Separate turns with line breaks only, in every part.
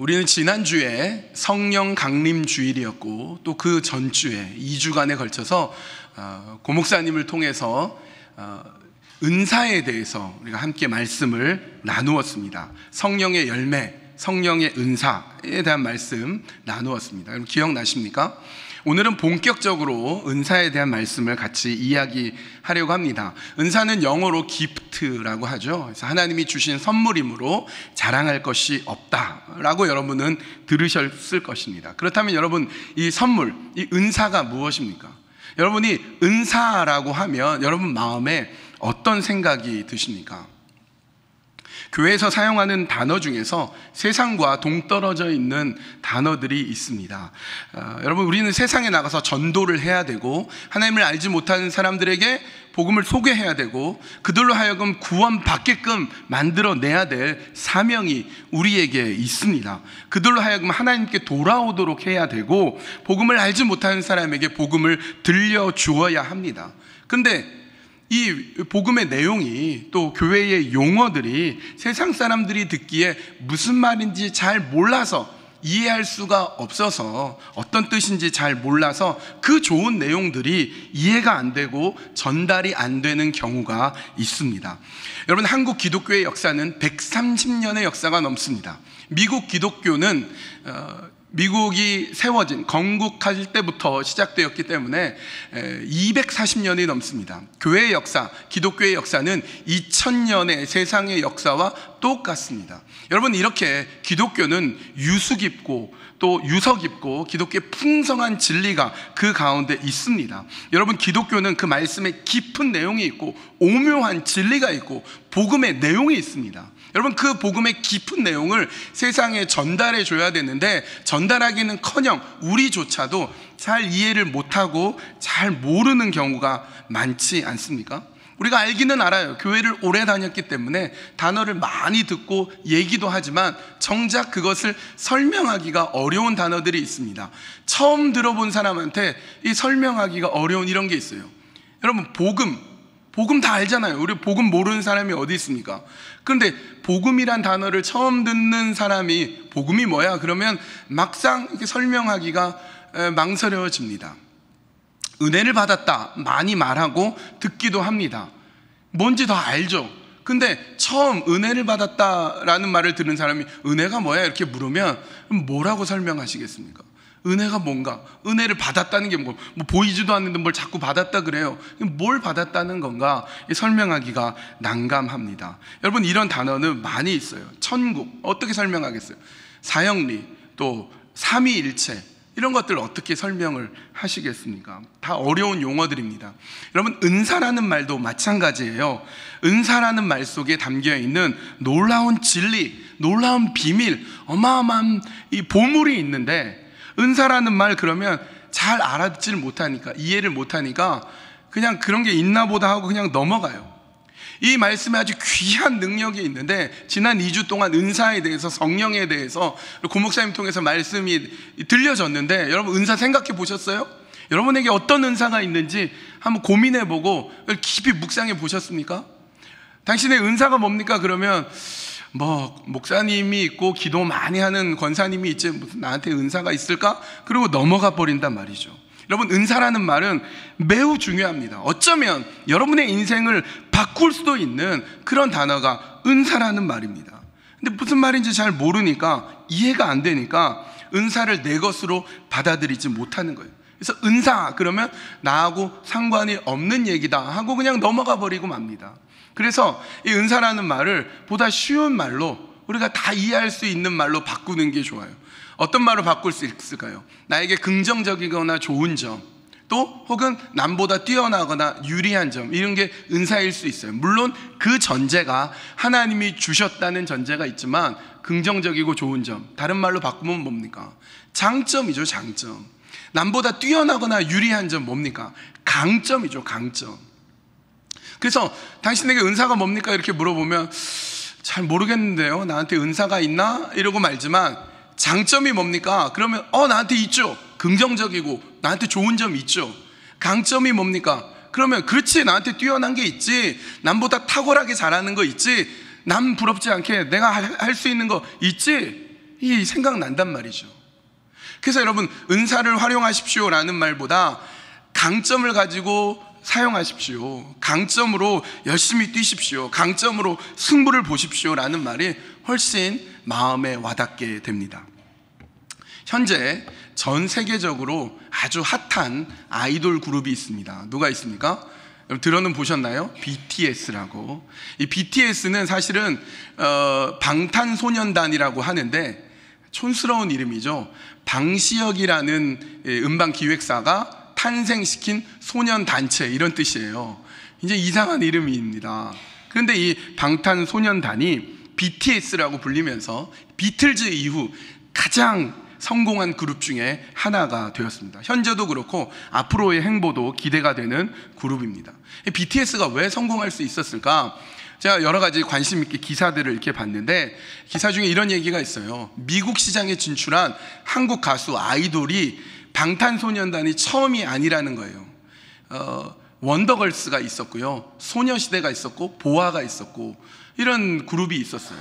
우리는 지난주에 성령 강림 주일이었고 또 그 전주에 2주간에 걸쳐서 어, 고목사님을 통해서 어, 은사에 대해서 우리가 함께 말씀을 나누었습니다. 성령의 열매, 성령의 은사에 대한 말씀 나누었습니다. 여러분 기억나십니까? 오늘은 본격적으로 은사에 대한 말씀을 같이 이야기하려고 합니다. 은사는 영어로 기프트라고 하죠. 그래서 하나님이 주신 선물이므로 자랑할 것이 없다라고 여러분은 들으셨을 것입니다. 그렇다면 여러분 이 선물, 이 은사가 무엇입니까? 여러분이 은사라고 하면 여러분 마음에 어떤 생각이 드십니까? 교회에서 사용하는 단어 중에서 세상과 동떨어져 있는 단어들이 있습니다. 어, 여러분, 우리는 세상에 나가서 전도를 해야 되고, 하나님을 알지 못하는 사람들에게 복음을 소개해야 되고, 그들로 하여금 구원받게끔 만들어내야 될 사명이 우리에게 있습니다. 그들로 하여금 하나님께 돌아오도록 해야 되고, 복음을 알지 못하는 사람에게 복음을 들려주어야 합니다. 근데 이 복음의 내용이 또 교회의 용어들이 세상 사람들이 듣기에 무슨 말인지 잘 몰라서 이해할 수가 없어서 어떤 뜻인지 잘 몰라서 그 좋은 내용들이 이해가 안 되고 전달이 안 되는 경우가 있습니다. 여러분, 한국 기독교의 역사는 130년의 역사가 넘습니다. 미국 기독교는 어, 미국이 세워진 건국할 때부터 시작되었기 때문에 240년이 넘습니다. 교회의 역사, 기독교의 역사는 2000년의 세상의 역사와 똑같습니다. 여러분 이렇게 기독교는 유수 깊고 또 유서 깊고 기독교의 풍성한 진리가 그 가운데 있습니다. 여러분 기독교는 그 말씀에 깊은 내용이 있고 오묘한 진리가 있고 복음의 내용이 있습니다. 여러분 그 복음의 깊은 내용을 세상에 전달해 줘야 되는데 전달하기는커녕 우리조차도 잘 이해를 못하고 잘 모르는 경우가 많지 않습니까? 우리가 알기는 알아요. 교회를 오래 다녔기 때문에 단어를 많이 듣고 얘기도 하지만 정작 그것을 설명하기가 어려운 단어들이 있습니다. 처음 들어본 사람한테 이 설명하기가 어려운 이런 게 있어요. 여러분, 복음. 복음 다 알잖아요. 우리 복음 모르는 사람이 어디 있습니까? 그런데 복음이란 단어를 처음 듣는 사람이 복음이 뭐야? 그러면 막상 이렇게 설명하기가 망설여집니다. 은혜를 받았다 많이 말하고 듣기도 합니다. 뭔지 다 알죠. 근데 처음 은혜를 받았다라는 말을 듣는 사람이 은혜가 뭐야? 이렇게 물으면 뭐라고 설명하시겠습니까? 은혜가 뭔가? 은혜를 받았다는 게 뭐, 뭐 보이지도 않는데 뭘 자꾸 받았다 그래요. 뭘 받았다는 건가? 설명하기가 난감합니다. 여러분 이런 단어는 많이 있어요. 천국 어떻게 설명하겠어요? 사형리 또 삼위일체 이런 것들 어떻게 설명을 하시겠습니까? 다 어려운 용어들입니다. 여러분, 은사라는 말도 마찬가지예요. 은사라는 말 속에 담겨 있는 놀라운 진리, 놀라운 비밀, 어마어마한 이 보물이 있는데 은사라는 말 그러면 잘알아듣지 못하니까, 이해를 못하니까 그냥 그런 게 있나 보다 하고 그냥 넘어가요. 이 말씀에 아주 귀한 능력이 있는데 지난 2주 동안 은사에 대해서 성령에 대해서 고목사님 통해서 말씀이 들려졌는데 여러분 은사 생각해 보셨어요? 여러분에게 어떤 은사가 있는지 한번 고민해 보고 깊이 묵상해 보셨습니까? 당신의 은사가 뭡니까? 그러면 뭐 목사님이 있고 기도 많이 하는 권사님이 있지 무슨 나한테 은사가 있을까? 그리고 넘어가 버린단 말이죠. 여러분 은사라는 말은 매우 중요합니다. 어쩌면 여러분의 인생을 바꿀 수도 있는 그런 단어가 은사라는 말입니다. 근데 무슨 말인지 잘 모르니까 이해가 안 되니까 은사를 내 것으로 받아들이지 못하는 거예요. 그래서 은사 그러면 나하고 상관이 없는 얘기다 하고 그냥 넘어가 버리고 맙니다. 그래서 이 은사라는 말을 보다 쉬운 말로 우리가 다 이해할 수 있는 말로 바꾸는 게 좋아요. 어떤 말로 바꿀 수 있을까요? 나에게 긍정적이거나 좋은 점, 또 혹은 남보다 뛰어나거나 유리한 점 이런 게 은사일 수 있어요. 물론 그 전제가 하나님이 주셨다는 전제가 있지만 긍정적이고 좋은 점 다른 말로 바꾸면 뭡니까? 장점이죠 장점. 남보다 뛰어나거나 유리한 점 뭡니까? 강점이죠 강점. 그래서 당신에게 은사가 뭡니까? 이렇게 물어보면 잘 모르겠는데요. 나한테 은사가 있나? 이러고 말지만 장점이 뭡니까? 그러면 어, 나한테 있죠. 긍정적이고 나한테 좋은 점이 있죠. 강점이 뭡니까? 그러면 그렇지. 나한테 뛰어난 게 있지. 남보다 탁월하게 잘하는 거 있지. 남 부럽지 않게 내가 할 수 있는 거 있지. 이 생각난단 말이죠. 그래서 여러분 은사를 활용하십시오라는 말보다 강점을 가지고 사용하십시오. 강점으로 열심히 뛰십시오. 강점으로 승부를 보십시오. 라는 말이 훨씬 마음에 와닿게 됩니다. 현재 전 세계적으로 아주 핫한 아이돌 그룹이 있습니다. 누가 있습니까? 들어는 보셨나요? BTS라고. 이 BTS는 사실은 어, 방탄소년단이라고 하는데 촌스러운 이름이죠. 방시혁이라는 예, 음반 기획사가 탄생시킨 소년 단체 이런 뜻이에요. 이제 이상한 이름입니다. 그런데 이 방탄소년단이 BTS라고 불리면서 비틀즈 이후 가장 성공한 그룹 중에 하나가 되었습니다. 현재도 그렇고 앞으로의 행보도 기대가 되는 그룹입니다. BTS가 왜 성공할 수 있었을까? 제가 여러 가지 관심 있게 기사들을 이렇게 봤는데 기사 중에 이런 얘기가 있어요. 미국 시장에 진출한 한국 가수 아이돌이 방탄소년단이 처음이 아니라는 거예요. 어, 원더걸스가 있었고요. 소녀시대가 있었고, 보아가 있었고, 이런 그룹이 있었어요.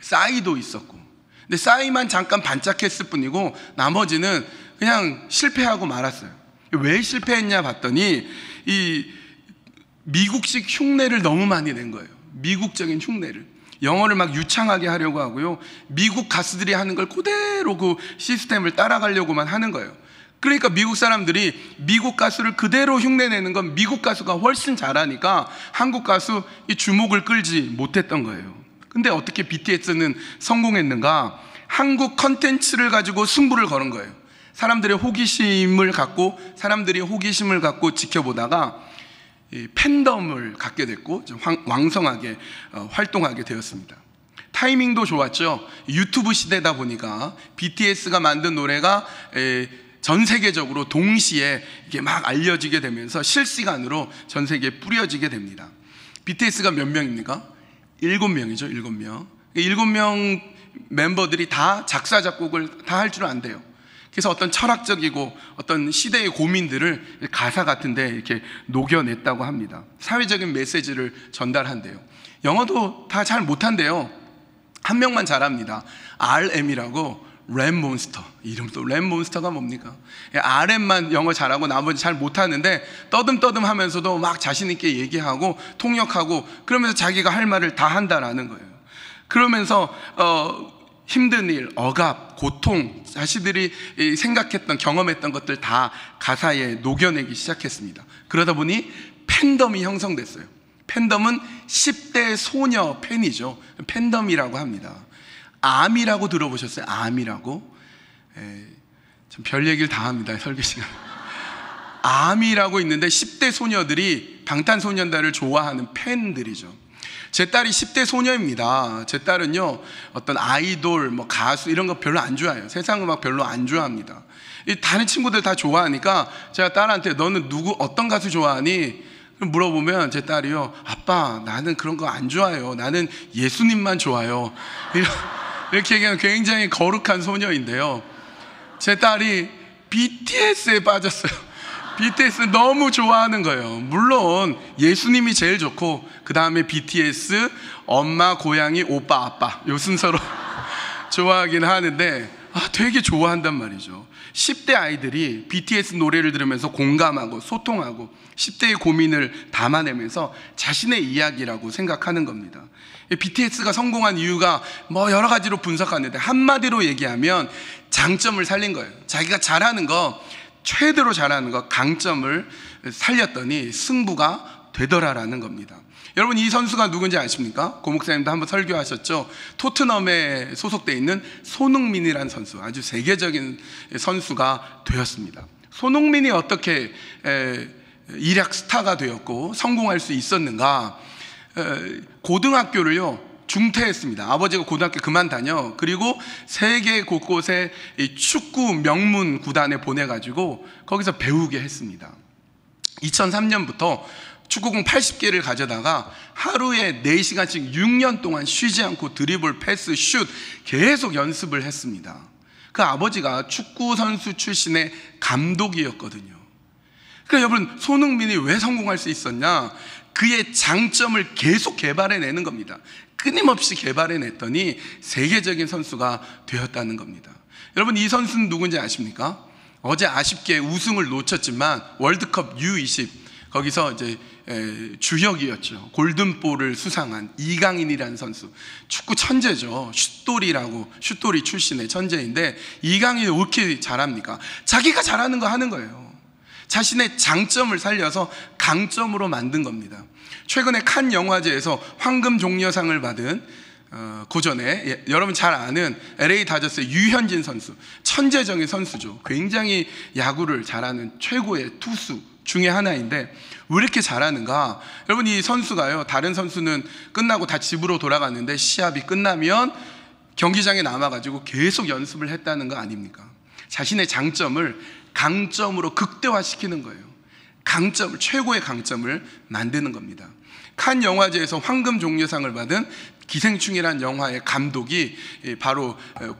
싸이도 있었고. 근데 싸이만 잠깐 반짝했을 뿐이고, 나머지는 그냥 실패하고 말았어요. 왜 실패했냐 봤더니, 이 미국식 흉내를 너무 많이 낸 거예요. 미국적인 흉내를. 영어를 막 유창하게 하려고 하고요. 미국 가수들이 하는 걸 그대로 그 시스템을 따라가려고만 하는 거예요. 그러니까 미국 사람들이 미국 가수를 그대로 흉내내는 건 미국 가수가 훨씬 잘하니까 한국 가수 이 주목을 끌지 못했던 거예요. 근데 어떻게 BTS는 성공했는가? 한국 컨텐츠를 가지고 승부를 걸은 거예요. 사람들의 호기심을 갖고 사람들이 호기심을 갖고 지켜보다가 팬덤을 갖게 됐고 왕성하게 어, 활동하게 되었습니다. 타이밍도 좋았죠. 유튜브 시대다 보니까 BTS가 만든 노래가 전 세계적으로 동시에 이게 막 알려지게 되면서 실시간으로 전 세계에 뿌려지게 됩니다. BTS가 몇 명입니까? 일곱 명이죠, 일곱 명. 그러니까 일곱 명 멤버들이 다 작사, 작곡을 다 할줄 안대요. 그래서 어떤 철학적이고 어떤 시대의 고민들을 가사 같은데 이렇게 녹여냈다고 합니다. 사회적인 메시지를 전달한대요. 영어도 다 잘 못한대요. 한 명만 잘합니다. RM이라고 랩몬스터 이름도 랩몬스터가 뭡니까? RM만 영어 잘하고 나머지 잘 못하는데 떠듬떠듬 하면서도 막 자신있게 얘기하고 통역하고 그러면서 자기가 할 말을 다 한다라는 거예요 그러면서 어, 힘든 일, 억압, 고통, 자신들이 생각했던 경험했던 것들 다 가사에 녹여내기 시작했습니다 그러다 보니 팬덤이 형성됐어요 팬덤은 10대 소녀 팬이죠 팬덤이라고 합니다 암이라고 들어보셨어요? 암이라고? 에, 예, 참별 얘기를 다 합니다. 설계 시간. 암이라고 있는데 10대 소녀들이 방탄소년단을 좋아하는 팬들이죠. 제 딸이 10대 소녀입니다. 제 딸은요, 어떤 아이돌, 뭐 가수 이런 거 별로 안 좋아해요. 세상 음악 별로 안 좋아합니다. 이 다른 친구들 다 좋아하니까 제가 딸한테 너는 누구, 어떤 가수 좋아하니? 물어보면 제 딸이요, 아빠, 나는 그런 거 안 좋아해요. 나는 예수님만 좋아요. 이런. 이렇게 얘기하면 굉장히 거룩한 소녀인데요. 제 딸이 BTS에 빠졌어요. BTS 너무 좋아하는 거예요. 물론 예수님이 제일 좋고 그 다음에 BTS 엄마 고양이 오빠 아빠 요 순서로 좋아하긴 하는데 아, 되게 좋아한단 말이죠. 10대 아이들이 BTS 노래를 들으면서 공감하고 소통하고 10대의 고민을 담아내면서 자신의 이야기라고 생각하는 겁니다. BTS가 성공한 이유가 뭐 여러 가지로 분석하는데 한마디로 얘기하면 장점을 살린 거예요. 자기가 잘하는 거, 최대로 잘하는 거, 강점을 살렸더니 승부가 되더라라는 겁니다. 여러분 이 선수가 누군지 아십니까? 고 목사님도 한번 설교하셨죠. 토트넘에 소속돼 있는 손흥민이라는 선수, 아주 세계적인 선수가 되었습니다. 손흥민이 어떻게 일약 스타가 되었고 성공할 수 있었는가? 고등학교를요 중퇴했습니다. 아버지가 고등학교 그만 다녀. 그리고 세계 곳곳에 축구 명문 구단에 보내가지고 거기서 배우게 했습니다. 2003년부터 축구공 80개를 가져다가 하루에 4시간씩 6년 동안 쉬지 않고 드리블, 패스, 슛 계속 연습을 했습니다. 그 아버지가 축구 선수 출신의 감독이었거든요. 그러니까 여러분, 손흥민이 왜 성공할 수 있었냐? 그의 장점을 계속 개발해내는 겁니다. 끊임없이 개발해냈더니 세계적인 선수가 되었다는 겁니다. 여러분, 이 선수는 누군지 아십니까? 어제 아쉽게 우승을 놓쳤지만 월드컵 U20 거기서 이제 주역이었죠. 골든볼을 수상한 이강인이라는 선수. 축구 천재죠. 슛돌이라고 슛돌이 출신의 천재인데 이강인이 왜 이렇게 잘합니까? 자기가 잘하는 거 하는 거예요. 자신의 장점을 살려서 강점으로 만든 겁니다. 최근에 칸 영화제에서 황금 종려상을 받은 어, 고전에 예, 여러분 잘 아는 LA 다저스의 유현진 선수 천재적인 선수죠 굉장히 야구를 잘하는 최고의 투수 중에 하나인데 왜 이렇게 잘하는가? 여러분 이 선수가요. 다른 선수는 끝나고 다 집으로 돌아갔는데 시합이 끝나면 경기장에 남아가지고 계속 연습을 했다는 거 아닙니까? 자신의 장점을 강점으로 극대화시키는 거예요. 강점 최고의 강점을 만드는 겁니다. 칸 영화제에서 황금 종려상을 받은 기생충이란 영화의 감독이 바로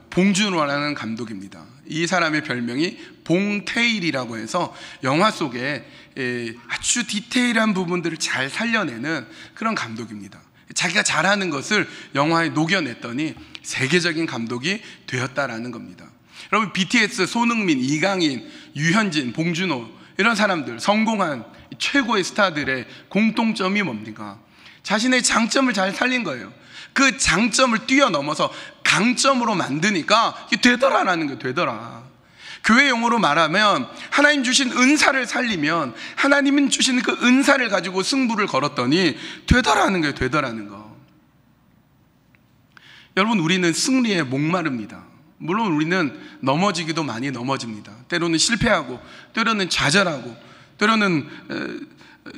봉준호라는 감독입니다. 이 사람의 별명이 봉테일이라고 해서 영화 속에 예, 아주 디테일한 부분들을 잘 살려내는 그런 감독입니다. 자기가 잘하는 것을 영화에 녹여냈더니 세계적인 감독이 되었다라는 겁니다. 여러분 BTS, 손흥민, 이강인, 유현진, 봉준호 이런 사람들 성공한 최고의 스타들의 공통점이 뭡니까? 자신의 장점을 잘 살린 거예요. 그 장점을 뛰어넘어서 강점으로 만드니까 되더라라는 거 되더라. 교회 용으로 말하면 하나님 주신 은사를 살리면 하나님은 주신 그 은사를 가지고 승부를 걸었더니 되더라는 거예요. 되더라는 거. 여러분 우리는 승리에 목마릅니다. 물론 우리는 넘어지기도 많이 넘어집니다. 때로는 실패하고 때로는 좌절하고 때로는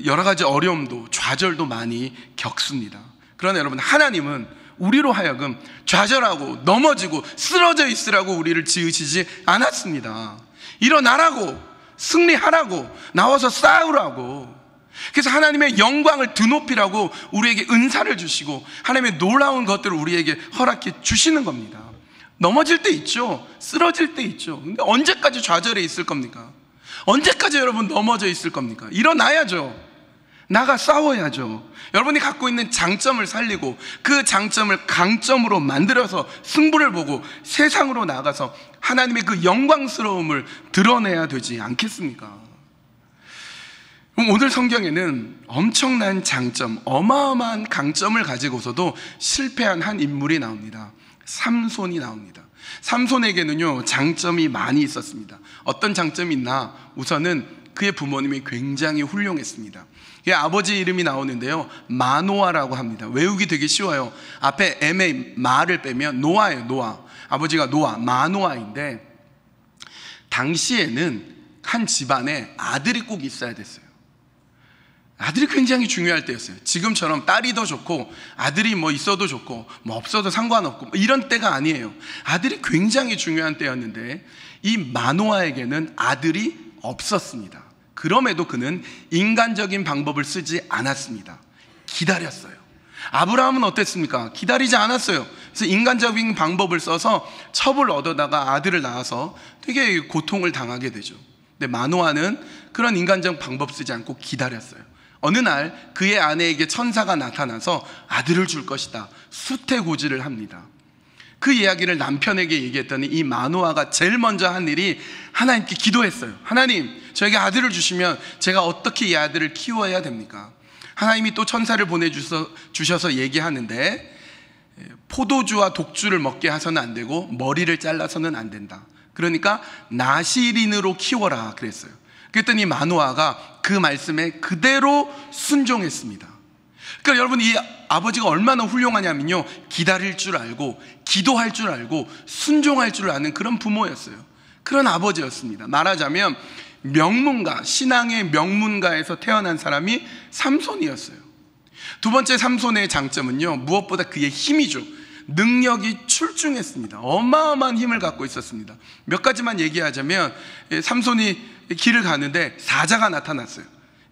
여러 가지 어려움도 좌절도 많이 겪습니다. 그러나 여러분 하나님은 우리로 하여금 좌절하고 넘어지고 쓰러져 있으라고 우리를 지으시지 않았습니다. 일어나라고 승리하라고 나와서 싸우라고 그래서 하나님의 영광을 드높이라고 우리에게 은사를 주시고 하나님의 놀라운 것들을 우리에게 허락해 주시는 겁니다. 넘어질 때 있죠. 쓰러질 때 있죠. 근데 언제까지 좌절에 있을 겁니까? 언제까지 여러분 넘어져 있을 겁니까? 일어나야죠. 나가 싸워야죠. 여러분이 갖고 있는 장점을 살리고 그 장점을 강점으로 만들어서 승부를 보고 세상으로 나가서 하나님의 그 영광스러움을 드러내야 되지 않겠습니까? 오늘 성경에는 엄청난 장점, 어마어마한 강점을 가지고서도 실패한 한 인물이 나옵니다. 삼손이 나옵니다. 삼손에게는요, 장점이 많이 있었습니다. 어떤 장점이 있나? 우선은 그의 부모님이 굉장히 훌륭했습니다. 이 아버지 이름이 나오는데요. 마노아라고 합니다. 외우기 되게 쉬워요. 앞에 M의 마를 빼면 노아예요, 노아. 아버지가 노아, 마노아인데 당시에는 한 집안에 아들이 꼭 있어야 됐어요. 아들이 굉장히 중요할 때였어요. 지금처럼 딸이 더 좋고 아들이 뭐 있어도 좋고 뭐 없어도 상관없고 뭐 이런 때가 아니에요. 아들이 굉장히 중요한 때였는데 이 마노아에게는 아들이 없었습니다. 그럼에도 그는 인간적인 방법을 쓰지 않았습니다. 기다렸어요. 아브라함은 어땠습니까? 기다리지 않았어요. 그래서 인간적인 방법을 써서 첩을 얻어다가 아들을 낳아서 되게 고통을 당하게 되죠. 근데 마노아는 그런 인간적 방법 쓰지 않고 기다렸어요. 어느 날 그의 아내에게 천사가 나타나서 아들을 줄 것이다. 수태고지를 합니다. 그 이야기를 남편에게 얘기했더니 이 마노아가 제일 먼저 한 일이 하나님께 기도했어요. 하나님, 저에게 아들을 주시면 제가 어떻게 이 아들을 키워야 됩니까? 하나님이 또 천사를 보내주셔서 얘기하는데 예, 포도주와 독주를 먹게 하서는 안 되고 머리를 잘라서는 안 된다. 그러니까 나시린으로 키워라 그랬어요. 그랬더니 마노아가 그 말씀에 그대로 순종했습니다. 그러니까 여러분 이 아버지가 얼마나 훌륭하냐면요. 기다릴 줄 알고, 기도할 줄 알고, 순종할 줄 아는 그런 부모였어요. 그런 아버지였습니다. 말하자면, 명문가, 신앙의 명문가에서 태어난 사람이 삼손이었어요. 두 번째 삼손의 장점은요, 무엇보다 그의 힘이죠. 능력이 출중했습니다. 어마어마한 힘을 갖고 있었습니다. 몇 가지만 얘기하자면, 예, 삼손이 길을 가는데 사자가 나타났어요.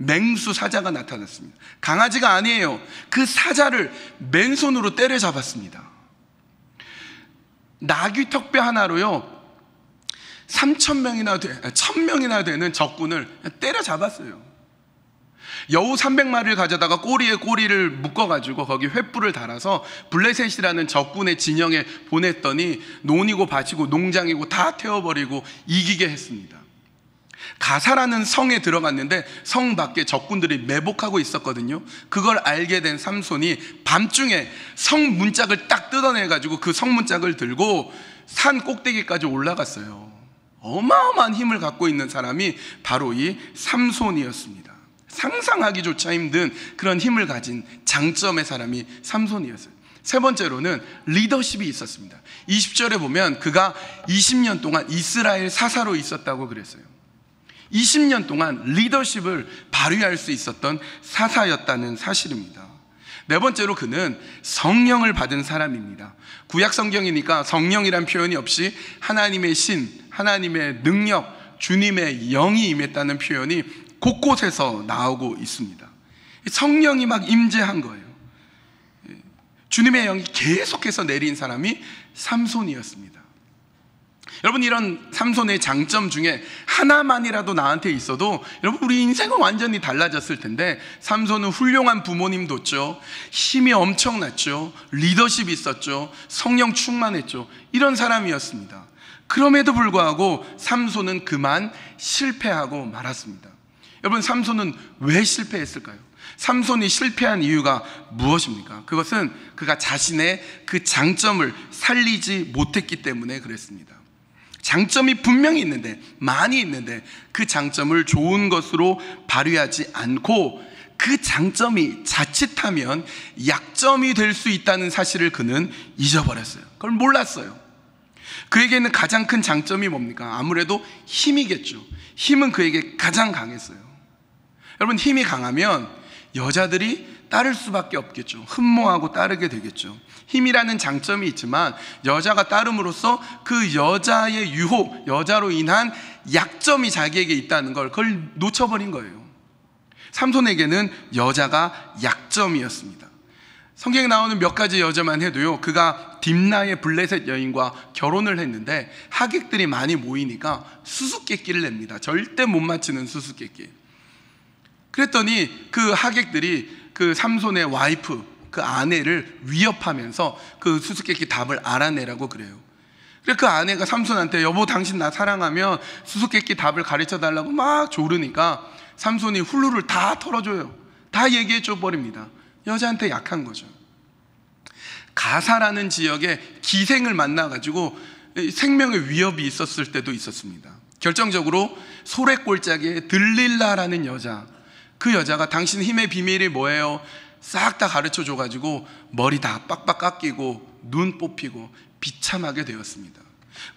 맹수 사자가 나타났습니다. 강아지가 아니에요. 그 사자를 맨손으로 때려잡았습니다. 나귀 턱배 하나로요. 3천 명이나 돼, 1천 아, 명이나 되는 적군을 때려잡았어요. 여우 300마리를 가져다가 꼬리에 꼬리를 묶어가지고 거기 횃불을 달아서 블레셋이라는 적군의 진영에 보냈더니 논이고 밭이고 농장이고 다 태워버리고 이기게 했습니다. 가사라는 성에 들어갔는데 성 밖에 적군들이 매복하고 있었거든요. 그걸 알게 된 삼손이 밤중에 성 문짝을 딱 뜯어내 가지고 그 성 문짝을 들고 산 꼭대기까지 올라갔어요. 어마어마한 힘을 갖고 있는 사람이 바로 이 삼손이었습니다. 상상하기조차 힘든 그런 힘을 가진 장점의 사람이 삼손이었어요. 세 번째로는 리더십이 있었습니다. 20절에 보면 그가 20년 동안 이스라엘 사사로 있었다고 그랬어요. 20년 동안 리더십을 발휘할 수 있었던 사사였다는 사실입니다. 네 번째로 그는 성령을 받은 사람입니다. 구약 성경이니까 성령이란 표현이 없이 하나님의 신, 하나님의 능력, 주님의 영이 임했다는 표현이 곳곳에서 나오고 있습니다. 성령이 막 임재한 거예요. 주님의 영이 계속해서 내린 사람이 삼손이었습니다. 여러분 이런 삼손의 장점 중에 하나만이라도 나한테 있어도 여러분 우리 인생은 완전히 달라졌을 텐데 삼손은 훌륭한 부모님 뒀죠 힘이 엄청났죠 리더십 있었죠 성령 충만했죠 이런 사람이었습니다 그럼에도 불구하고 삼손은 그만 실패하고 말았습니다 여러분 삼손은 왜 실패했을까요? 삼손이 실패한 이유가 무엇입니까? 그것은 그가 자신의 그 장점을 살리지 못했기 때문에 그랬습니다 장점이 분명히 있는데, 많이 있는데, 그 장점을 좋은 것으로 발휘하지 않고, 그 장점이 자칫하면 약점이 될 수 있다는 사실을 그는 잊어버렸어요. 그걸 몰랐어요. 그에게는 가장 큰 장점이 뭡니까? 아무래도 힘이겠죠. 힘은 그에게 가장 강했어요. 여러분, 힘이 강하면 여자들이 따를 수밖에 없겠죠. 흠모하고 따르게 되겠죠. 힘이라는 장점이 있지만 여자가 따름으로써 그 여자의 유혹, 여자로 인한 약점이 자기에게 있다는 걸 그걸 놓쳐버린 거예요. 삼손에게는 여자가 약점이었습니다. 성경에 나오는 몇 가지 여자만 해도요, 그가 딥나의 블레셋 여인과 결혼을 했는데 하객들이 많이 모이니까 수수께끼를 냅니다. 절대 못 맞히는 수수께끼. 그랬더니 그 하객들이 그 삼손의 와이프 그 아내를 위협하면서 그 수수께끼 답을 알아내라고 그래요. 그래 그 아내가 삼손한테 여보 당신 나 사랑하면 수수께끼 답을 가르쳐 달라고 막 조르니까 삼손이 훌루를 다 털어줘요. 다 얘기해 줘 버립니다. 여자한테 약한 거죠. 가사라는 지역에 기생을 만나가지고 생명의 위협이 있었을 때도 있었습니다. 결정적으로 소래 골짜기에 들릴라라는 여자, 그 여자가 당신 힘의 비밀이 뭐예요? 싹 다 가르쳐 줘가지고 머리 다 빡빡 깎이고 눈 뽑히고 비참하게 되었습니다.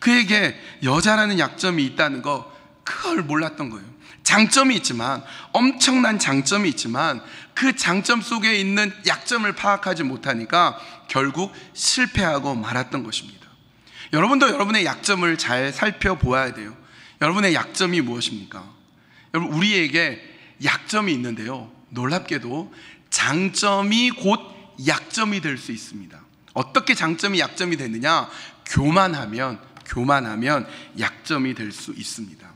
그에게 여자라는 약점이 있다는 거 그걸 몰랐던 거예요. 장점이 있지만 엄청난 장점이 있지만 그 장점 속에 있는 약점을 파악하지 못하니까 결국 실패하고 말았던 것입니다. 여러분도 여러분의 약점을 잘 살펴보아야 돼요. 여러분의 약점이 무엇입니까? 여러분 우리에게 약점이 있는데요. 놀랍게도 장점이 곧 약점이 될 수 있습니다. 어떻게 장점이 약점이 되느냐? 교만하면 교만하면 약점이 될 수 있습니다.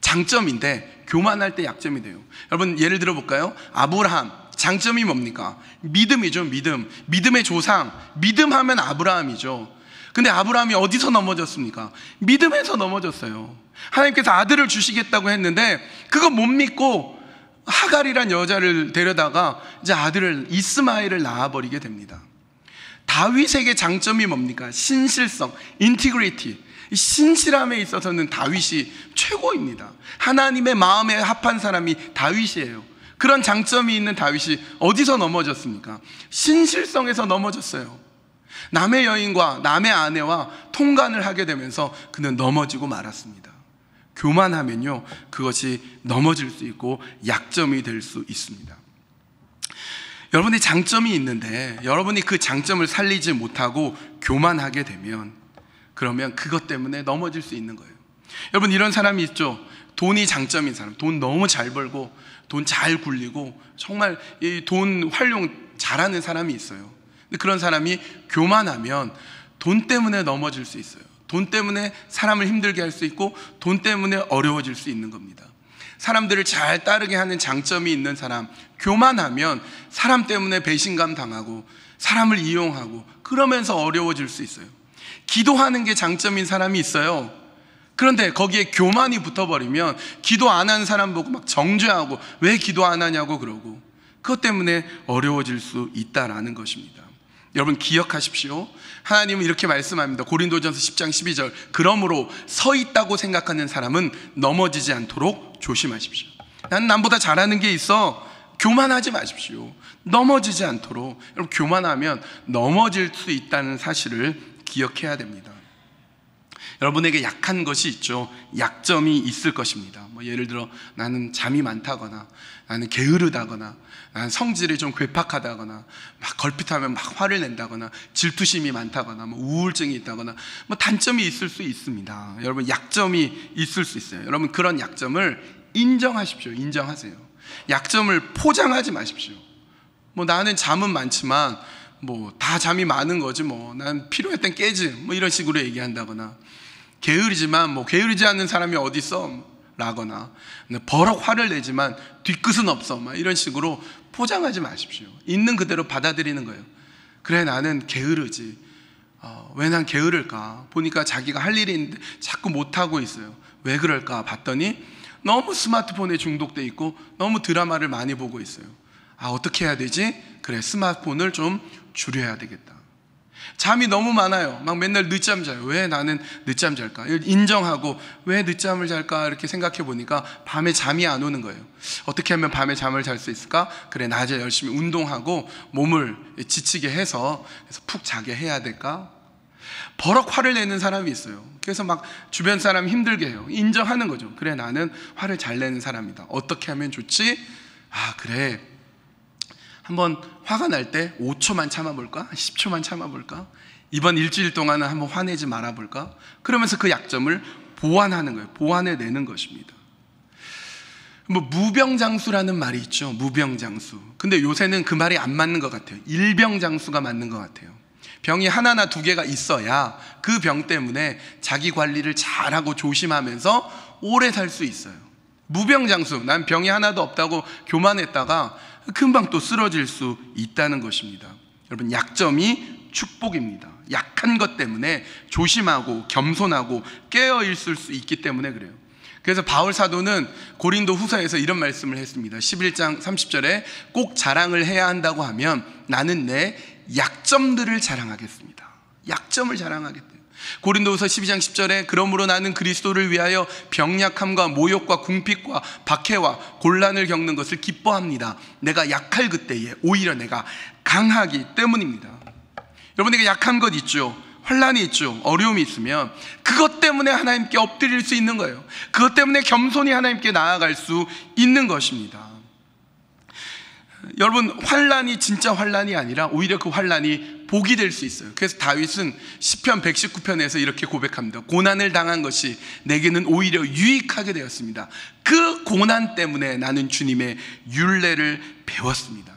장점인데 교만할 때 약점이 돼요. 여러분 예를 들어 볼까요? 아브라함 장점이 뭡니까? 믿음이죠, 믿음. 믿음의 조상. 믿음하면 아브라함이죠. 근데 아브라함이 어디서 넘어졌습니까? 믿음에서 넘어졌어요. 하나님께서 아들을 주시겠다고 했는데 그거 못 믿고 하갈이란 여자를 데려다가 이제 아들을 이스마엘을 낳아버리게 됩니다. 다윗에게 장점이 뭡니까? 신실성, 인티그리티. 신실함에 있어서는 다윗이 최고입니다. 하나님의 마음에 합한 사람이 다윗이에요. 그런 장점이 있는 다윗이 어디서 넘어졌습니까? 신실성에서 넘어졌어요. 남의 여인과 남의 아내와 통간을 하게 되면서 그는 넘어지고 말았습니다. 교만하면요, 그것이 넘어질 수 있고 약점이 될 수 있습니다. 여러분의 장점이 있는데 여러분이 그 장점을 살리지 못하고 교만하게 되면 그러면 그것 때문에 넘어질 수 있는 거예요. 여러분 이런 사람이 있죠. 돈이 장점인 사람, 돈 너무 잘 벌고 돈 잘 굴리고 정말 이 돈 활용 잘하는 사람이 있어요. 그런 사람이 교만하면 돈 때문에 넘어질 수 있어요. 돈 때문에 사람을 힘들게 할 수 있고 돈 때문에 어려워질 수 있는 겁니다. 사람들을 잘 따르게 하는 장점이 있는 사람, 교만하면 사람 때문에 배신감 당하고 사람을 이용하고 그러면서 어려워질 수 있어요. 기도하는 게 장점인 사람이 있어요. 그런데 거기에 교만이 붙어버리면 기도 안 하는 사람 보고 막 정죄하고 왜 기도 안 하냐고 그러고 그것 때문에 어려워질 수 있다라는 것입니다. 여러분 기억하십시오. 하나님은 이렇게 말씀합니다. 고린도전서 10장 12절. 그러므로 서 있다고 생각하는 사람은 넘어지지 않도록 조심하십시오. 난 남보다 잘하는 게 있어. 교만하지 마십시오. 넘어지지 않도록. 여러분 교만하면 넘어질 수 있다는 사실을 기억해야 됩니다. 여러분에게 약한 것이 있죠. 약점이 있을 것입니다. 뭐 예를 들어 나는 잠이 많다거나 나는 게으르다거나 아, 성질이 좀 괴팍하다거나 막 걸핏하면 막 화를 낸다거나 질투심이 많다거나 뭐 우울증이 있다거나 뭐 단점이 있을 수 있습니다. 여러분 약점이 있을 수 있어요. 여러분 그런 약점을 인정하십시오. 인정하세요. 약점을 포장하지 마십시오. 뭐 나는 잠은 많지만 뭐 다 잠이 많은 거지 뭐난 필요할 땐 깨지 뭐 이런 식으로 얘기한다거나 게으르지만 뭐 게으르지 않는 사람이 어디 있어 라거나 네, 버럭 화를 내지만 뒤끝은 없어 막 이런 식으로 포장하지 마십시오. 있는 그대로 받아들이는 거예요. 그래 나는 게으르지. 어, 왜난 게으를까? 보니까 자기가 할 일이 있는데 자꾸 못하고 있어요. 왜 그럴까? 봤더니 너무 스마트폰에 중독돼 있고 너무 드라마를 많이 보고 있어요. 아 어떻게 해야 되지? 그래 스마트폰을 좀 줄여야 되겠다. 잠이 너무 많아요. 막 맨날 늦잠 자요. 왜 나는 늦잠 잘까? 인정하고 왜 늦잠을 잘까? 이렇게 생각해 보니까 밤에 잠이 안 오는 거예요. 어떻게 하면 밤에 잠을 잘 수 있을까? 그래, 낮에 열심히 운동하고 몸을 지치게 해서 그래서 푹 자게 해야 될까? 버럭 화를 내는 사람이 있어요. 그래서 막 주변 사람 힘들게 해요. 인정하는 거죠. 그래, 나는 화를 잘 내는 사람이다. 어떻게 하면 좋지? 아, 그래. 한번 화가 날 때 5초만 참아볼까? 10초만 참아볼까? 이번 일주일 동안은 한번 화내지 말아볼까? 그러면서 그 약점을 보완하는 거예요. 보완해내는 것입니다. 뭐 무병장수라는 말이 있죠. 무병장수. 근데 요새는 그 말이 안 맞는 것 같아요. 일병장수가 맞는 것 같아요. 병이 하나나 두 개가 있어야 그 병 때문에 자기 관리를 잘하고 조심하면서 오래 살 수 있어요. 무병장수. 난 병이 하나도 없다고 교만했다가 금방 또 쓰러질 수 있다는 것입니다. 여러분, 약점이 축복입니다. 약한 것 때문에 조심하고 겸손하고 깨어 있을 수 있기 때문에 그래요. 그래서 바울 사도는 고린도 후서에서 이런 말씀을 했습니다. 11장 30절에 꼭 자랑을 해야 한다고 하면 나는 내 약점들을 자랑하겠습니다. 약점을 자랑하겠다. 고린도후서 12장 10절에 그러므로 나는 그리스도를 위하여 병약함과 모욕과 궁핍과 박해와 곤란을 겪는 것을 기뻐합니다. 내가 약할 그때에 오히려 내가 강하기 때문입니다. 여러분에게 약한 것 있죠. 환란이 있죠. 어려움이 있으면 그것 때문에 하나님께 엎드릴 수 있는 거예요. 그것 때문에 겸손히 하나님께 나아갈 수 있는 것입니다. 여러분 환란이 진짜 환란이 아니라 오히려 그 환란이 복이 될 수 있어요. 그래서 다윗은 시편 119편에서 이렇게 고백합니다. 고난을 당한 것이 내게는 오히려 유익하게 되었습니다. 그 고난 때문에 나는 주님의 윤례를 배웠습니다.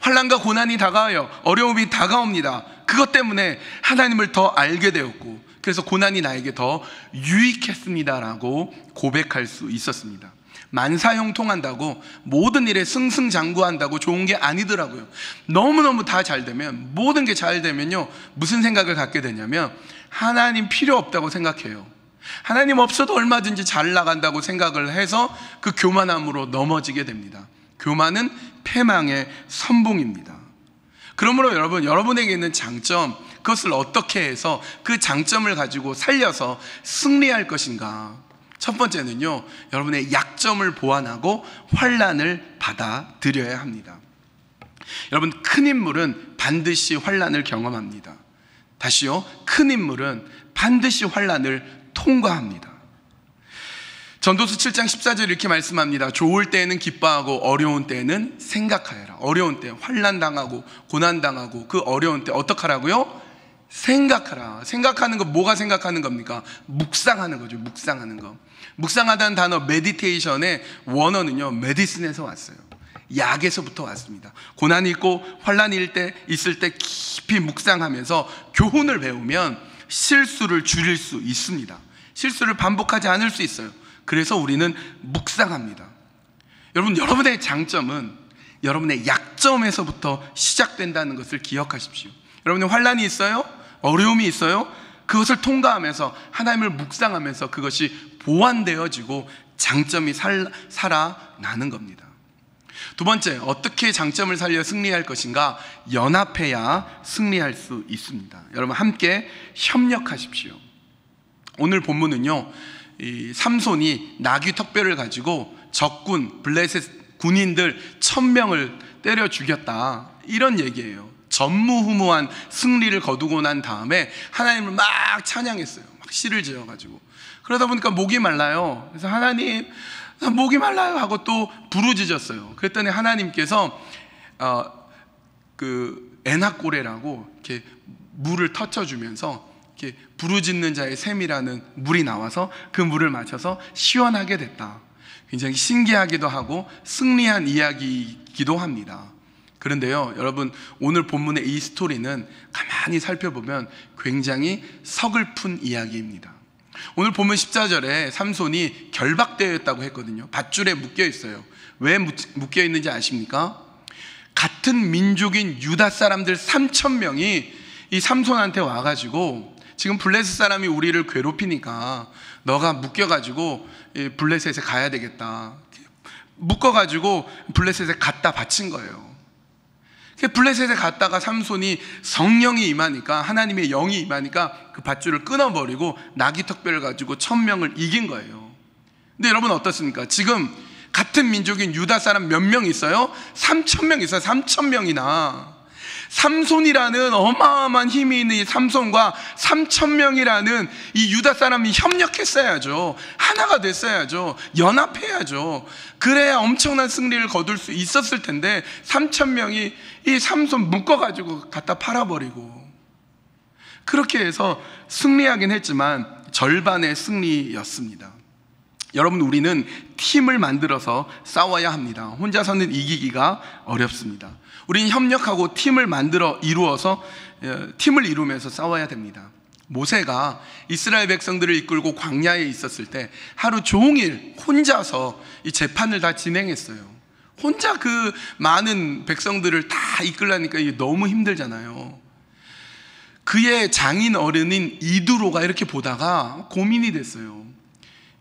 환란과 고난이 다가와요. 어려움이 다가옵니다. 그것 때문에 하나님을 더 알게 되었고 그래서 고난이 나에게 더 유익했습니다라고 고백할 수 있었습니다. 만사형통한다고 모든 일에 승승장구한다고 좋은 게 아니더라고요. 너무너무 다 잘 되면 모든 게 잘 되면요. 무슨 생각을 갖게 되냐면 하나님 필요 없다고 생각해요. 하나님 없어도 얼마든지 잘 나간다고 생각을 해서 그 교만함으로 넘어지게 됩니다. 교만은 패망의 선봉입니다. 그러므로 여러분, 여러분에게 있는 장점, 그것을 어떻게 해서 그 장점을 가지고 살려서 승리할 것인가? 첫 번째는요. 여러분의 약점을 보완하고 환란을 받아들여야 합니다. 여러분 큰 인물은 반드시 환란을 경험합니다. 다시요. 큰 인물은 반드시 환란을 통과합니다. 전도서 7장 14절 이렇게 말씀합니다. 좋을 때에는 기뻐하고 어려운 때에는 생각하여라. 어려운 때환란 당하고 고난 당하고 그 어려운 때 어떡하라고요? 생각하라. 생각하는 거 뭐가 생각하는 겁니까? 묵상하는 거죠. 묵상하는 거. 묵상하다는 단어 메디테이션의 원어는요. 메디슨에서 왔어요. 약에서부터 왔습니다. 고난이 있고 환란일 때 있을 때 깊이 묵상하면서 교훈을 배우면 실수를 줄일 수 있습니다. 실수를 반복하지 않을 수 있어요. 그래서 우리는 묵상합니다. 여러분 여러분의 장점은 여러분의 약점에서부터 시작된다는 것을 기억하십시오. 여러분의 환란이 있어요? 어려움이 있어요? 그것을 통과하면서 하나님을 묵상하면서 그것이 보완되어지고 장점이 살, 살아나는 겁니다. 두 번째, 어떻게 장점을 살려 승리할 것인가? 연합해야 승리할 수 있습니다. 여러분, 함께 협력하십시오. 오늘 본문은요, 이 삼손이 나귀 턱뼈를 가지고 적군, 블레셋 군인들 천명을 때려 죽였다. 이런 얘기예요. 전무후무한 승리를 거두고 난 다음에 하나님을 막 찬양했어요. 막 시를 지어가지고. 그러다 보니까 목이 말라요. 그래서 하나님, 목이 말라요. 하고 또 부르짖었어요. 그랬더니 하나님께서, 어, 그, 에나꼬레라고 이렇게 물을 터쳐주면서 이렇게 부르짖는 자의 샘이라는 물이 나와서 그 물을 마셔서 시원하게 됐다. 굉장히 신기하기도 하고 승리한 이야기이기도 합니다. 그런데요, 여러분, 오늘 본문의 이 스토리는 가만히 살펴보면 굉장히 서글픈 이야기입니다. 오늘 보면 14절에 삼손이 결박되어 있다고 했거든요. 밧줄에 묶여 있어요. 왜 묶여 있는지 아십니까? 같은 민족인 유다 사람들 3천 명이 이 삼손한테 와가지고 지금 블레셋 사람이 우리를 괴롭히니까 너가 묶여가지고 블레셋에 가야 되겠다. 묶어가지고 블레셋에 갖다 바친 거예요. 그 블레셋에 갔다가 삼손이 성령이 임하니까 하나님의 영이 임하니까 그 밧줄을 끊어버리고 나귀 턱뼈를 가지고 천명을 이긴 거예요. 근데 여러분 어떻습니까? 지금 같은 민족인 유다 사람 몇 명 있어요? 3천 명 있어요. 3천 명이나. 삼손이라는 어마어마한 힘이 있는 이 삼손과 삼천 명이라는 이 유다 사람이 협력했어야죠. 하나가 됐어야죠. 연합해야죠. 그래야 엄청난 승리를 거둘 수 있었을 텐데 삼천 명이 이 삼손 묶어 가지고 갖다 팔아 버리고 그렇게 해서 승리하긴 했지만 절반의 승리였습니다. 여러분 우리는 팀을 만들어서 싸워야 합니다. 혼자서는 이기기가 어렵습니다. 우린 협력하고 팀을 만들어 이루어서 예, 팀을 이루면서 싸워야 됩니다. 모세가 이스라엘 백성들을 이끌고 광야에 있었을 때 하루 종일 혼자서 이 재판을 다 진행했어요. 혼자 그 많은 백성들을 다 이끌라니까 이게 너무 힘들잖아요. 그의 장인 어른인 이두로가 이렇게 보다가 고민이 됐어요.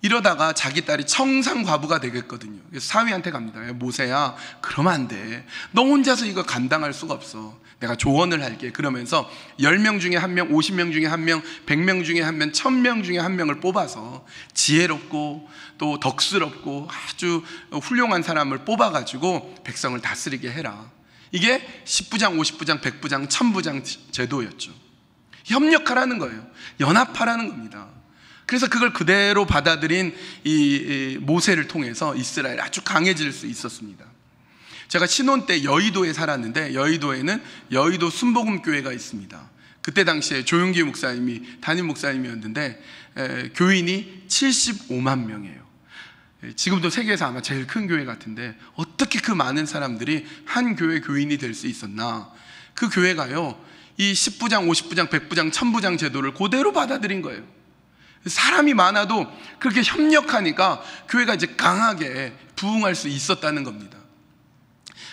이러다가 자기 딸이 청산과부가 되겠거든요. 그래서 사위한테 갑니다. 모세야, 그러면 안 돼. 너 혼자서 이거 감당할 수가 없어. 내가 조언을 할게. 그러면서 10명 중에 한명 50명 중에 한명 100명 중에 한명 1000명 중에 한명을 뽑아서 지혜롭고 또 덕스럽고 아주 훌륭한 사람을 뽑아가지고 백성을 다스리게 해라. 이게 10부장, 50부장, 100부장, 1000부장 제도였죠. 협력하라는 거예요. 연합하라는 겁니다. 그래서 그걸 그대로 받아들인 이 모세를 통해서 이스라엘 아주 강해질 수 있었습니다. 제가 신혼 때 여의도에 살았는데 여의도에는 여의도 순복음교회가 있습니다. 그때 당시에 조용기 목사님이 담임 목사님이었는데 교인이 75만 명이에요. 지금도 세계에서 아마 제일 큰 교회 같은데 어떻게 그 많은 사람들이 한 교회 교인이 될 수 있었나? 그 교회가요. 이 10부장, 50부장, 100부장, 1000부장 제도를 그대로 받아들인 거예요. 사람이 많아도 그렇게 협력하니까 교회가 이제 강하게 부흥할 수 있었다는 겁니다.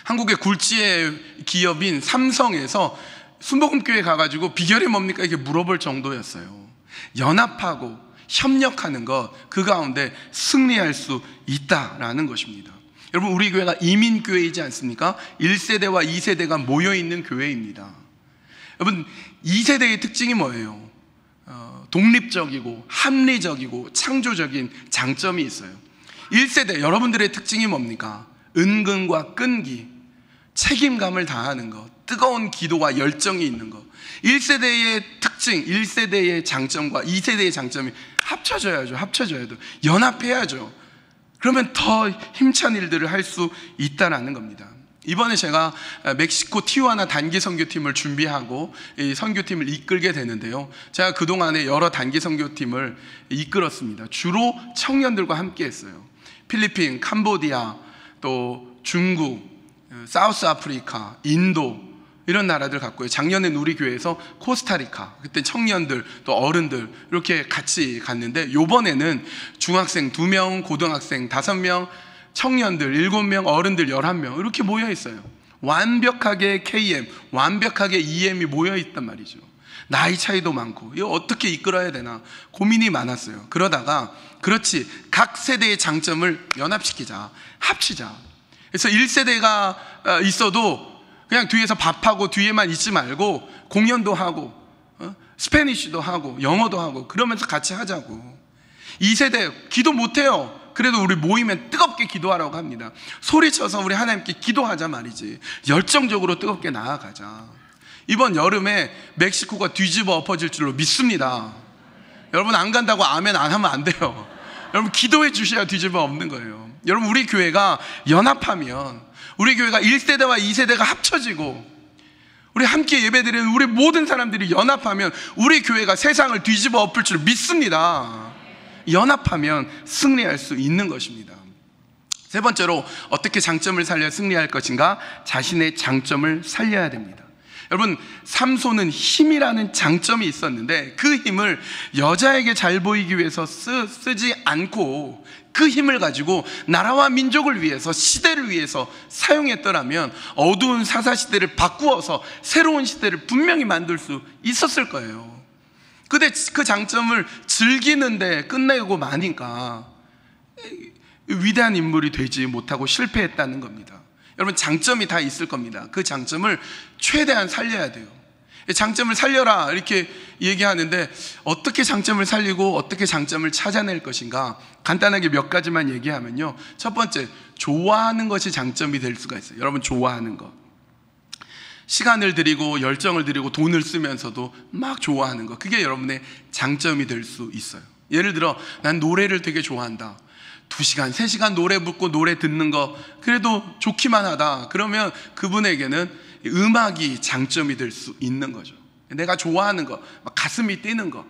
한국의 굴지의 기업인 삼성에서 순복음교회 가가지고 비결이 뭡니까? 이게 물어볼 정도였어요. 연합하고 협력하는 것, 그 가운데 승리할 수 있다라는 것입니다. 여러분, 우리 교회가 이민교회이지 않습니까? 1세대와 2세대가 모여있는 교회입니다. 여러분, 2세대의 특징이 뭐예요? 독립적이고 합리적이고 창조적인 장점이 있어요. 1세대 여러분들의 특징이 뭡니까? 은근과 끈기, 책임감을 다하는 것, 뜨거운 기도와 열정이 있는 것. 1세대의 특징, 1세대의 장점과 2세대의 장점이 합쳐져야죠. 합쳐져야 돼. 연합해야죠. 그러면 더 힘찬 일들을 할 수 있다라는 겁니다. 이번에 제가 멕시코 티와나 오 단기 선교팀을 준비하고 이 선교팀을 이끌게 되는데요. 제가 그동안에 여러 단기 선교팀을 이끌었습니다. 주로 청년들과 함께 했어요. 필리핀, 캄보디아, 또 중국, 사우스 아프리카, 인도 이런 나라들 갔고요. 작년에 우리 교회에서 코스타리카 그때 청년들 또 어른들 이렇게 같이 갔는데 요번에는 중학생 2명, 고등학생 5명, 청년들 일곱 명 어른들 열한 명 이렇게 모여 있어요. 완벽하게 KM, 완벽하게 EM이 모여 있단 말이죠. 나이 차이도 많고 이거 어떻게 이끌어야 되나 고민이 많았어요. 그러다가 그렇지 각 세대의 장점을 연합시키자, 합치자. 그래서 1세대가 어, 있어도 그냥 뒤에서 밥하고 뒤에만 있지 말고 공연도 하고 어, 스페니쉬도 하고 영어도 하고 그러면서 같이 하자고. 2세대 기도 못해요. 그래도 우리 모임면 뜨겁게 기도하라고 합니다. 소리쳐서 우리 하나님께 기도하자 말이지. 열정적으로 뜨겁게 나아가자. 이번 여름에 멕시코가 뒤집어 엎어질 줄로 믿습니다. 여러분 안 간다고 아멘 안 하면 안 돼요. 여러분 기도해 주셔야 뒤집어 없는 거예요. 여러분 우리 교회가 연합하면 우리 교회가 1세대와 2세대가 합쳐지고 우리 함께 예배드리는 우리 모든 사람들이 연합하면 우리 교회가 세상을 뒤집어 엎을 줄 믿습니다. 연합하면 승리할 수 있는 것입니다. 세 번째로 어떻게 장점을 살려 승리할 것인가? 자신의 장점을 살려야 됩니다. 여러분, 삼손은 힘이라는 장점이 있었는데 그 힘을 여자에게 잘 보이기 위해서 쓰, 쓰지 않고 그 힘을 가지고 나라와 민족을 위해서 시대를 위해서 사용했더라면 어두운 사사시대를 바꾸어서 새로운 시대를 분명히 만들 수 있었을 거예요. 그때 그 장점을 즐기는데 끝내고 마니까 위대한 인물이 되지 못하고 실패했다는 겁니다. 여러분 장점이 다 있을 겁니다. 그 장점을 최대한 살려야 돼요. 장점을 살려라 이렇게 얘기하는데 어떻게 장점을 살리고 어떻게 장점을 찾아낼 것인가 간단하게 몇 가지만 얘기하면요. 첫 번째 좋아하는 것이 장점이 될 수가 있어요. 여러분 좋아하는 것. 시간을 드리고 열정을 드리고 돈을 쓰면서도 막 좋아하는 거 그게 여러분의 장점이 될 수 있어요. 예를 들어, 난 노래를 되게 좋아한다. 2 시간, 3 시간 노래 붙고 노래 듣는 거. 그래도 좋기만 하다. 그러면 그분에게는 음악이 장점이 될 수 있는 거죠. 내가 좋아하는 거, 가슴이 뛰는 거.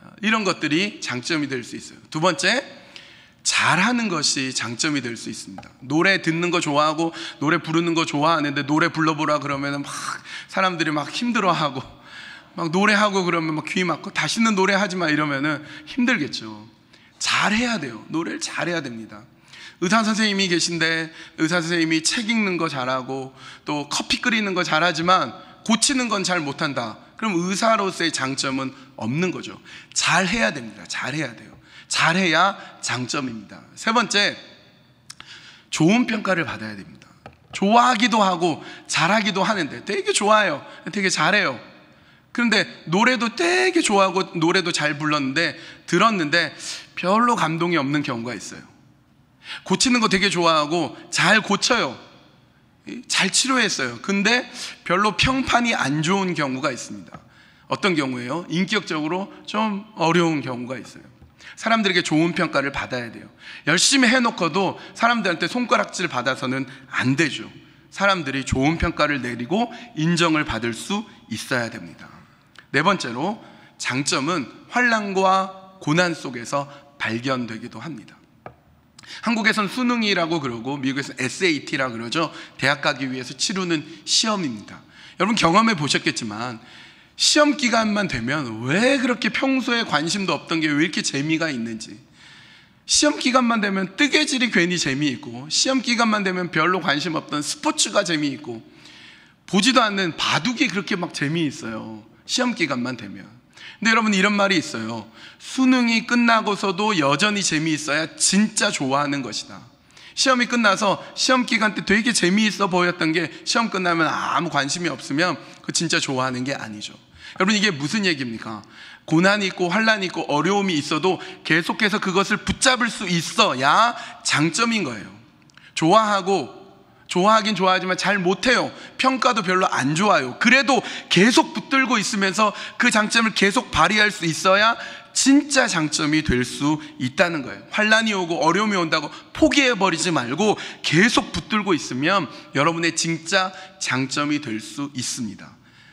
어, 이런 것들이 장점이 될 수 있어요. 두 번째, 잘하는 것이 장점이 될 수 있습니다. 노래 듣는 거 좋아하고 노래 부르는 거 좋아하는데 노래 불러보라 그러면 막 사람들이 막 힘들어하고 막 노래하고 그러면 막 귀 막고 다시는 노래하지 마 이러면은 힘들겠죠. 잘해야 돼요. 노래를 잘해야 됩니다. 의사 선생님이 계신데 의사 선생님이 책 읽는 거 잘하고 또 커피 끓이는 거 잘하지만 고치는 건 잘 못한다. 그럼 의사로서의 장점은 없는 거죠. 잘해야 됩니다. 잘해야 돼요. 잘해야 장점입니다. 세 번째, 좋은 평가를 받아야 됩니다. 좋아하기도 하고 잘하기도 하는데 되게 좋아요. 되게 잘해요. 그런데 노래도 되게 좋아하고 노래도 잘 불렀는데 들었는데 별로 감동이 없는 경우가 있어요. 고치는 거 되게 좋아하고 잘 고쳐요. 잘 치료했어요. 근데 별로 평판이 안 좋은 경우가 있습니다. 어떤 경우에요 인격적으로 좀 어려운 경우가 있어요. 사람들에게 좋은 평가를 받아야 돼요. 열심히 해놓고도 사람들한테 손가락질 받아서는 안 되죠. 사람들이 좋은 평가를 내리고 인정을 받을 수 있어야 됩니다. 네 번째로 장점은 환란과 고난 속에서 발견되기도 합니다. 한국에선 수능이라고 그러고 미국에서 SAT라 그러죠. 대학 가기 위해서 치르는 시험입니다. 여러분 경험해 보셨겠지만 시험 기간만 되면 왜 그렇게 평소에 관심도 없던 게 왜 이렇게 재미가 있는지. 시험 기간만 되면 뜨개질이 괜히 재미있고, 시험 기간만 되면 별로 관심 없던 스포츠가 재미있고, 보지도 않는 바둑이 그렇게 막 재미있어요. 시험 기간만 되면. 근데 여러분 이런 말이 있어요. 수능이 끝나고서도 여전히 재미있어야 진짜 좋아하는 것이다. 시험이 끝나서 시험 기간 때 되게 재미있어 보였던 게 시험 끝나면 아무 관심이 없으면 그 진짜 좋아하는 게 아니죠. 여러분 이게 무슨 얘기입니까? 고난이 있고 환란이 있고 어려움이 있어도 계속해서 그것을 붙잡을 수 있어야 장점인 거예요. 좋아하고 좋아하긴 좋아하지만 잘 못해요. 평가도 별로 안 좋아요. 그래도 계속 붙들고 있으면서 그 장점을 계속 발휘할 수 있어야 진짜 장점이 될 수 있다는 거예요. 환란이 오고 어려움이 온다고 포기해 버리지 말고 계속 붙들고 있으면 여러분의 진짜 장점이 될 수 있습니다.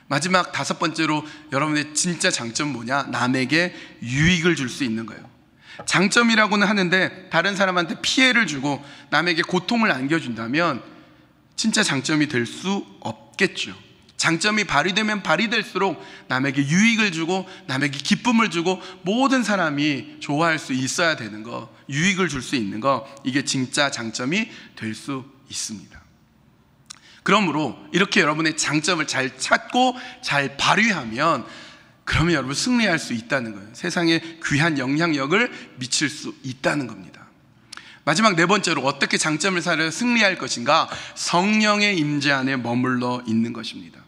마지막 다섯 번째로 여러분의 진짜 장점 뭐냐? 남에게 유익을 줄 수 있는 거예요. 장점이라고는 하는데 다른 사람한테 피해를 주고 남에게 고통을 안겨준다면 진짜 장점이 될 수 없겠죠. 장점이 발휘되면 발휘될수록 남에게 유익을 주고 남에게 기쁨을 주고 모든 사람이 좋아할 수 있어야 되는 거, 유익을 줄 수 있는 거, 이게 진짜 장점이 될 수 있습니다. 그러므로 이렇게 여러분의 장점을 잘 찾고 잘 발휘하면 그러면 여러분 승리할 수 있다는 거예요. 세상에 귀한 영향력을 미칠 수 있다는 겁니다. 마지막 네 번째로 어떻게 장점을 살려 승리할 것인가? 성령의 임재 안에 머물러 있는 것입니다.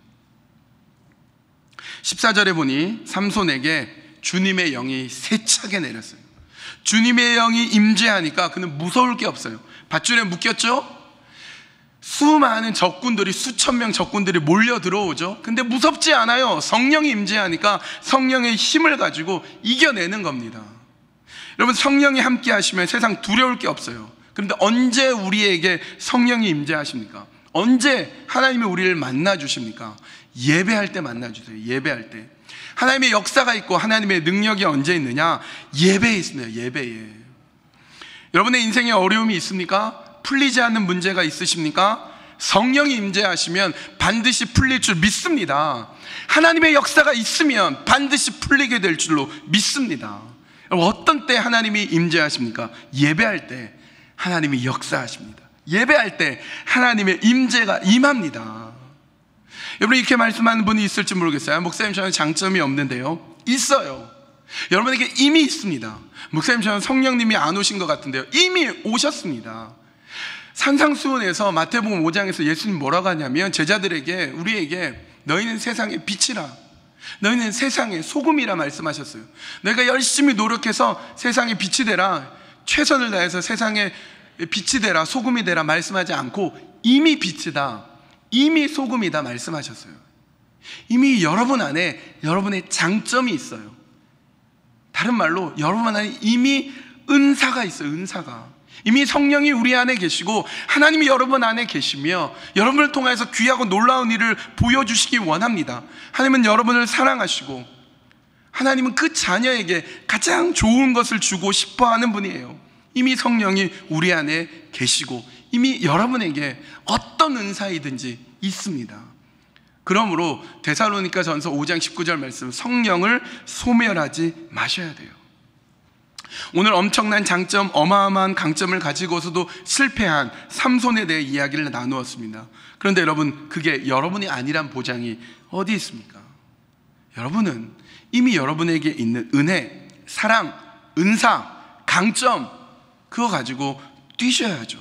14절에 보니 삼손에게 주님의 영이 세차게 내렸어요. 주님의 영이 임재하니까 그는 무서울 게 없어요. 밧줄에 묶였죠? 수많은 적군들이 수천 명 적군들이 몰려 들어오죠. 근데 무섭지 않아요. 성령이 임재하니까 성령의 힘을 가지고 이겨내는 겁니다. 여러분 성령이 함께 하시면 세상 두려울 게 없어요. 그런데 언제 우리에게 성령이 임재하십니까? 언제 하나님이 우리를 만나 주십니까? 예배할 때 만나 주세요. 예배할 때. 하나님의 역사가 있고 하나님의 능력이 언제 있느냐? 예배에 있습니다. 예배에. 여러분의 인생에 어려움이 있습니까? 풀리지 않는 문제가 있으십니까? 성령이 임재하시면 반드시 풀릴 줄 믿습니다. 하나님의 역사가 있으면 반드시 풀리게 될 줄로 믿습니다. 어떤 때 하나님이 임재하십니까? 예배할 때 하나님이 역사하십니다. 예배할 때 하나님의 임재가 임합니다. 여러분 이렇게 말씀하는 분이 있을지 모르겠어요. 목사님 저는 장점이 없는데요. 있어요. 여러분에게 이미 있습니다. 목사님 저는 성령님이 안 오신 것 같은데요. 이미 오셨습니다. 산상수원에서 마태복음 5장에서 예수님 뭐라고 하냐면 제자들에게 우리에게 너희는 세상의 빛이라 너희는 세상의 소금이라 말씀하셨어요. 내가 열심히 노력해서 세상의 빛이 되라 최선을 다해서 세상의 빛이 되라 소금이 되라 말씀하지 않고 이미 빛이다 이미 소금이다 말씀하셨어요. 이미 여러분 안에 여러분의 장점이 있어요. 다른 말로 여러분 안에 이미 은사가 있어요. 은사가. 이미 성령이 우리 안에 계시고 하나님이 여러분 안에 계시며 여러분을 통해서 귀하고 놀라운 일을 보여주시기 원합니다. 하나님은 여러분을 사랑하시고 하나님은 그 자녀에게 가장 좋은 것을 주고 싶어 하는 분이에요. 이미 성령이 우리 안에 계시고 이미 여러분에게 어떤 은사이든지 있습니다. 그러므로 데살로니가 전서 5장 19절 말씀 성령을 소멸하지 마셔야 돼요. 오늘 엄청난 장점, 어마어마한 강점을 가지고서도 실패한 삼손에 대해 이야기를 나누었습니다. 그런데 여러분, 그게 여러분이 아니란 보장이 어디 있습니까? 여러분은 이미 여러분에게 있는 은혜, 사랑, 은사, 강점, 그거 가지고 뛰셔야죠.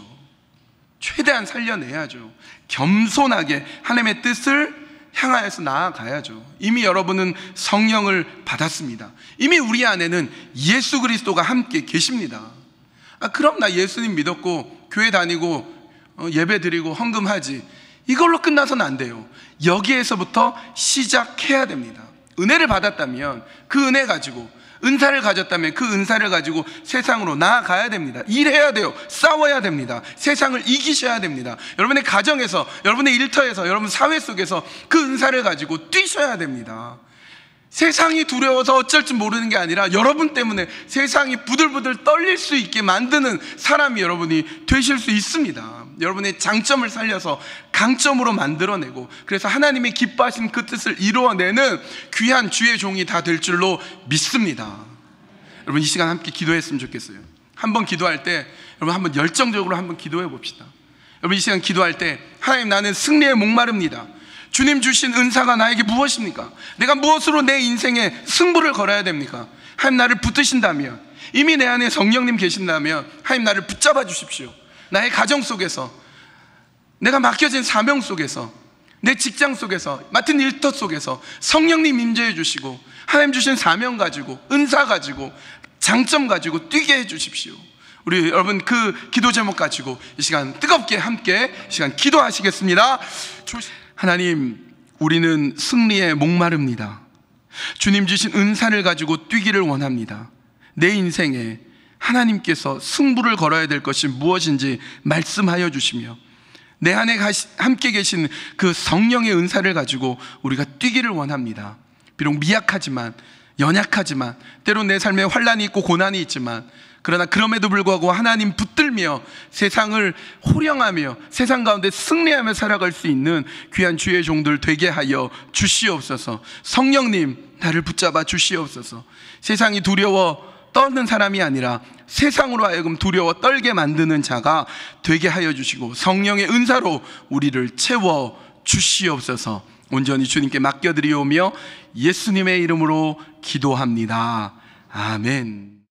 최대한 살려내야죠. 겸손하게 하나님의 뜻을 향하여서 나아가야죠. 이미 여러분은 성령을 받았습니다. 이미 우리 안에는 예수 그리스도가 함께 계십니다. 아, 그럼 나 예수님 믿었고, 교회 다니고, 어, 예배 드리고, 헌금하지. 이걸로 끝나서는 안 돼요. 여기에서부터 시작해야 됩니다. 은혜를 받았다면 그 은혜 가지고 은사를 가졌다면 그 은사를 가지고 세상으로 나아가야 됩니다. 일해야 돼요. 싸워야 됩니다. 세상을 이기셔야 됩니다. 여러분의 가정에서, 여러분의 일터에서, 여러분 사회 속에서 그 은사를 가지고 뛰셔야 됩니다. 세상이 두려워서 어쩔 줄 모르는 게 아니라 여러분 때문에 세상이 부들부들 떨릴 수 있게 만드는 사람이 여러분이 되실 수 있습니다. 여러분의 장점을 살려서 강점으로 만들어내고 그래서 하나님이 기뻐하신 그 뜻을 이루어내는 귀한 주의 종이 다 될 줄로 믿습니다. 여러분 이 시간 함께 기도했으면 좋겠어요. 한번 기도할 때 여러분 한번 열정적으로 한번 기도해 봅시다. 여러분 이 시간 기도할 때 하나님 나는 승리에 목마릅니다. 주님 주신 은사가 나에게 무엇입니까? 내가 무엇으로 내 인생에 승부를 걸어야 됩니까? 하나님 나를 붙드신다면 이미 내 안에 성령님 계신다면 하나님 나를 붙잡아 주십시오. 나의 가정 속에서, 내가 맡겨진 사명 속에서, 내 직장 속에서, 맡은 일터 속에서 성령님 임재해 주시고, 하나님 주신 사명 가지고, 은사 가지고, 장점 가지고 뛰게 해 주십시오. 우리 여러분 그 기도 제목 가지고 이 시간 뜨겁게 함께 시간 기도하시겠습니다. 하나님, 우리는 승리에 목마릅니다. 주님 주신 은사를 가지고 뛰기를 원합니다. 내 인생에 하나님께서 승부를 걸어야 될 것이 무엇인지 말씀하여 주시며 내 안에 함께 계신 그 성령의 은사를 가지고 우리가 뛰기를 원합니다. 비록 미약하지만 연약하지만 때론 내 삶에 환란이 있고 고난이 있지만 그러나 그럼에도 불구하고 하나님 붙들며 세상을 호령하며 세상 가운데 승리하며 살아갈 수 있는 귀한 주의 종들 되게 하여 주시옵소서. 성령님 나를 붙잡아 주시옵소서. 세상이 두려워 떠는 사람이 아니라 세상으로 하여금 두려워 떨게 만드는 자가 되게 하여 주시고 성령의 은사로 우리를 채워 주시옵소서 온전히 주님께 맡겨드리오며 예수님의 이름으로 기도합니다. 아멘.